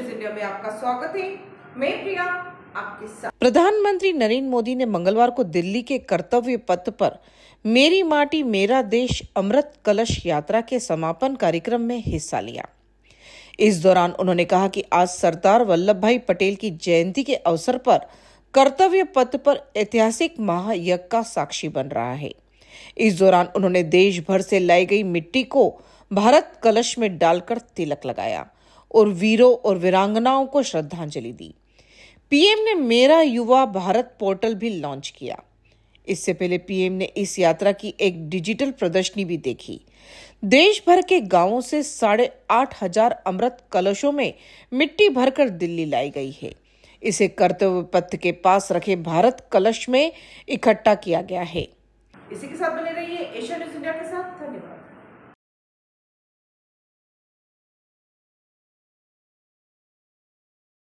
India में आपका स्वागत है मैं प्रिया आपके साथ प्रधानमंत्री नरेंद्र मोदी ने मंगलवार को दिल्ली के कर्तव्य पथ पर मेरी माटी मेरा देश अमृत कलश यात्रा के समापन कार्यक्रम में हिस्सा लिया इस दौरान उन्होंने कहा कि आज सरदार वल्लभ भाई पटेल की जयंती के अवसर पर कर्तव्य पथ पर ऐतिहासिक महायज्ञ का साक्षी बन रहा है इस दौरान उन्होंने देश भर से लाई गई मिट्टी को भारत कलश में डालकर तिलक लगाया और वीरों और वीरांगनाओं को श्रद्धांजलि दी पीएम ने मेरा युवा भारत पोर्टल भी लॉन्च किया इससे पहले पीएम ने इस यात्रा की एक डिजिटल प्रदर्शनी भी देखी देश भर के गांवों से साढ़े आठ हजार अमृत कलशों में मिट्टी भरकर दिल्ली लाई गई है इसे कर्तव्य पथ के पास रखे भारत कलश में इकट्ठा किया गया है इसी के साथ बने रहिए एशिया न्यूज इंडिया के साथ धन्यवाद